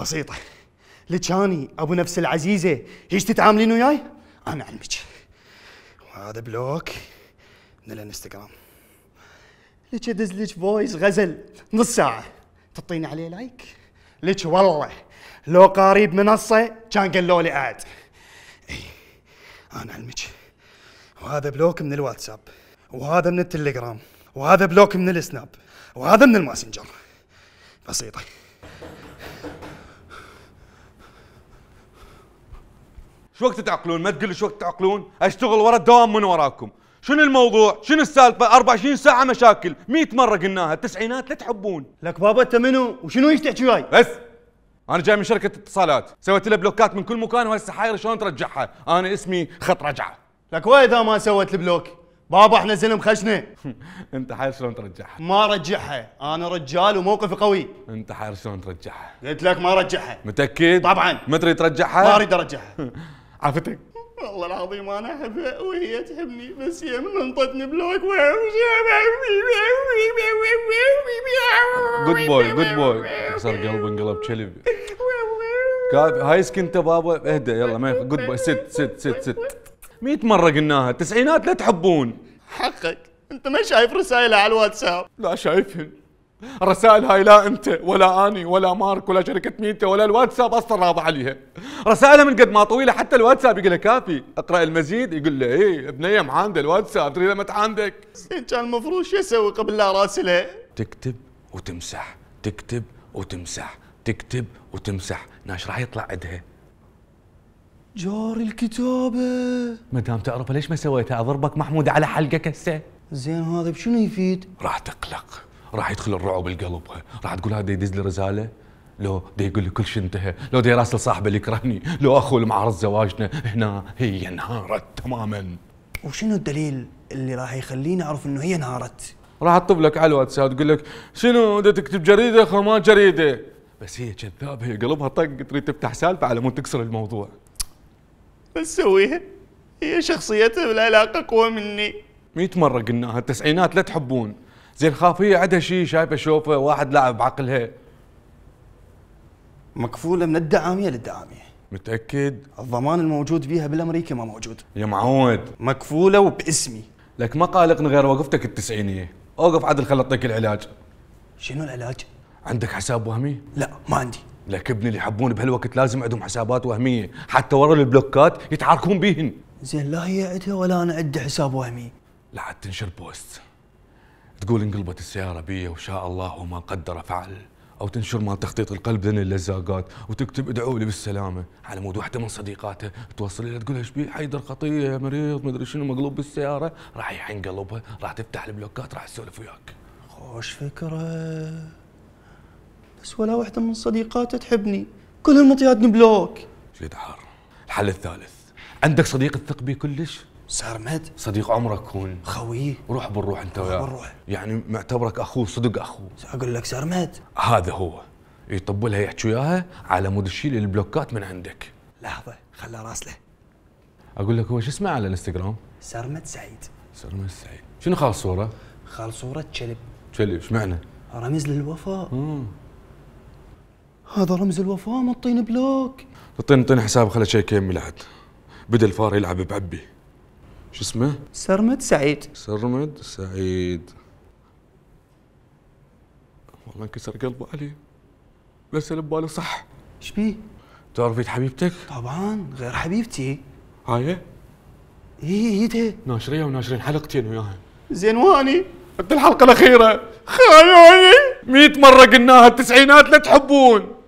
بسيطة لجاني ابو نفس العزيزة هيش تتعاملين وياي؟ انا علمك وهذا بلوك من الانستغرام لك ادز لك فويس غزل نص ساعة تعطيني عليه لايك لك والله لو قريب منصة كان قالوا لي قاعد اي انا علمك وهذا بلوك من الواتساب وهذا من التليجرام وهذا بلوك من السناب وهذا من الماسنجر بسيطه شو وقت تعقلون ما تقول شو وقت تعقلون اشتغل ورا الدوام من وراكم شنو الموضوع شنو السالفه 24 ساعه مشاكل 100 مره قلناها التسعينات لا تحبون لك بابا انت منو وشنو ايش تحكي وياي بس انا جاي من شركه اتصالات سويت له بلوكات من كل مكان وهسه حاير شلون ترجعها انا اسمي خط رجعه لك اذا ما سويت البلوك بابا احنا زلم خشنه انت حاير شلون ترجعها ما رجعها انا رجال وموقفي قوي انت حاير شلون ترجعها قلت لك ما رجعها متاكد طبعا ما تريد ترجعها ما اريد ارجعها عفتك والله العظيم انا احبها وهي تحبني بس هي من انطتني بلوك جود بوي جود بوي صار قلب انقلب كلب هاي سكن بابا اهدى يلا ما جود بوي ست ست ست ست 100 مره قلناها التسعينات لا تحبون حقك انت ما شايف رسائلها على الواتساب لا شايفهن الرسائل هاي لا انت ولا اني ولا مارك ولا شركه ميتا ولا الواتساب اصلا راضى عليها رسائلها من قد ما طويله حتى الواتساب يقول له كافي اقرا المزيد يقول له ايه بنيه معانده الواتساب تريد ما تعاندك كان المفروض شو اسوي قبل لا راسله تكتب وتمسح تكتب وتمسح تكتب وتمسح ناش راح يطلع عندها جار الكتابة مدام تعرف ليش ما سويتها أضربك محمود على حلقك هسه زين هذا بشنو يفيد؟ راح تقلق راح يدخل الرعب بقلبها راح تقول هذا يدز لي رساله لو دي يقول لي كل شيء انتهى لو دي راسل صاحبه اللي يكرهني لو اخو المعرض زواجنا هنا هي انهارت تماما وشنو الدليل اللي راح يخليني اعرف انه هي انهارت راح اطب لك على الواتساب تقول لك شنو بدها تكتب جريده خو ما جريده بس هي كذابه هي قلبها طق تريد تفتح سالفه على مود تكسر الموضوع بس سويها هي شخصيتها بالعلاقه قوى مني 100 مره قلناها التسعينات لا تحبون زين خاف هي عندها شيء شايفه شوفه واحد لاعب بعقلها مكفوله من الدعاميه للدعاميه متاكد الضمان الموجود بيها بالامريكي ما موجود يا معود مكفوله وباسمي لك ما قلقني غير وقفتك التسعينيه اوقف عدل خل اعطيك العلاج شنو العلاج عندك حساب وهمي لا ما عندي لك ابني اللي يحبون بهالوقت لازم عندهم حسابات وهميه حتى ورا البلوكات يتعاركون بيهن زين لا هي عندها ولا انا عندي حساب وهمي لا عاد تنشر بوست تقول انقلبت السيارة بي وشاء الله وما قدر فعل أو تنشر مال تخطيط القلب ذن اللزاقات وتكتب ادعوا لي بالسلامة على مود واحدة من صديقاته توصل لها تقول ايش بيه حيدر خطية مريض مدري شنو مقلوب بالسيارة راح يحين قلبها راح تفتح البلوكات راح تسولف وياك خوش فكرة بس ولا واحدة من صديقاته تحبني كلهم مطياتني بلوك شيد حار الحل الثالث عندك صديق تثق بيه كلش صار مد صديق عمرك هون خوي روح بالروح انت وياه بالروح يعني معتبرك اخوه صدق اخوه اقول لك صار مد هذا هو يطبلها إيه، يحكي وياها على مود تشيل البلوكات من عندك لحظه خلى راس له اقول لك هو شو اسمه على الانستغرام سرمد سعيد سرمد سعيد شنو خال صوره خال صوره كلب كلب ايش معنى رمز للوفاء هذا رمز الوفاء مطين بلوك طين طين حساب خلى اشيك يمي لحد بدا الفار يلعب بعبي شو اسمه؟ سرمد سعيد سرمد سعيد والله انكسر قلبه علي بس اللي ببالي صح ايش بيه؟ تعرفي حبيبتك؟ طبعا غير حبيبتي هاي؟ اي ايدها ناشريه وناشرين حلقتين وياها زين واني انت الحلقه الاخيره خايوني 100 مره قلناها التسعينات لا تحبون